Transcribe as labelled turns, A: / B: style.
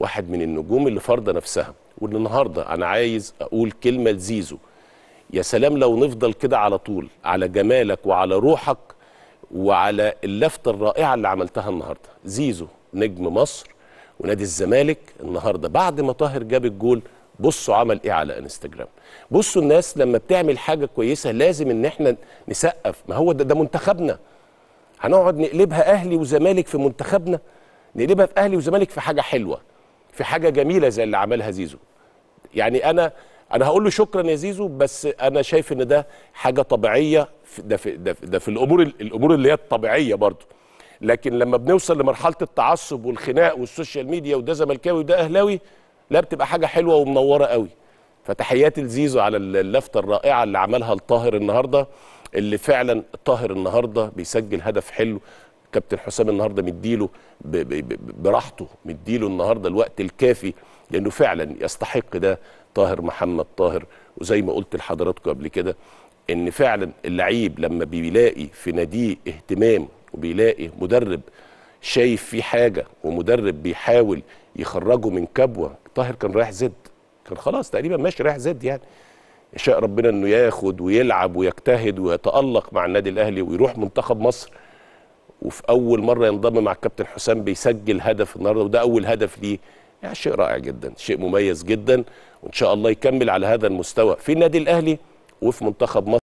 A: واحد من النجوم اللي فارضه نفسها واللي النهارده انا عايز اقول كلمه لزيزو يا سلام لو نفضل كده على طول على جمالك وعلى روحك وعلى اللفته الرائعه اللي عملتها النهارده زيزو نجم مصر ونادي الزمالك النهارده بعد ما طاهر جاب الجول بصوا عمل ايه على انستجرام بصوا الناس لما بتعمل حاجه كويسه لازم ان احنا نسقف ما هو ده, ده منتخبنا هنقعد نقلبها اهلي وزمالك في منتخبنا نقلبها في اهلي وزمالك في حاجه حلوه في حاجه جميله زي اللي عملها زيزو يعني انا انا هقول له شكرا يا زيزو بس انا شايف ان ده حاجه طبيعيه ده في ده في, ده في الامور الامور اللي هي الطبيعيه برضه لكن لما بنوصل لمرحله التعصب والخناق والسوشيال ميديا وده زملكاوي وده اهلاوي لا بتبقى حاجه حلوه ومنوره قوي فتحياتي لزيزو على اللفته الرائعه اللي عملها لطاهر النهارده اللي فعلا طاهر النهارده بيسجل هدف حلو كابتن حسام النهارده مديله براحته مديله النهارده الوقت الكافي لانه فعلا يستحق ده طاهر محمد طاهر وزي ما قلت لحضراتكم قبل كده ان فعلا اللعيب لما بيلاقي في ناديه اهتمام وبيلاقي مدرب شايف فيه حاجه ومدرب بيحاول يخرجه من كبوه طاهر كان رايح زد كان خلاص تقريبا ماشي رايح زد يعني يشاء ربنا انه ياخد ويلعب ويجتهد ويتالق مع النادي الاهلي ويروح منتخب مصر وفي اول مره ينضم مع الكابتن حسام بيسجل هدف النهارده وده اول هدف ليه يعني شيء رائع جدا شيء مميز جدا وان شاء الله يكمل على هذا المستوى في النادي الاهلي وفي منتخب مصر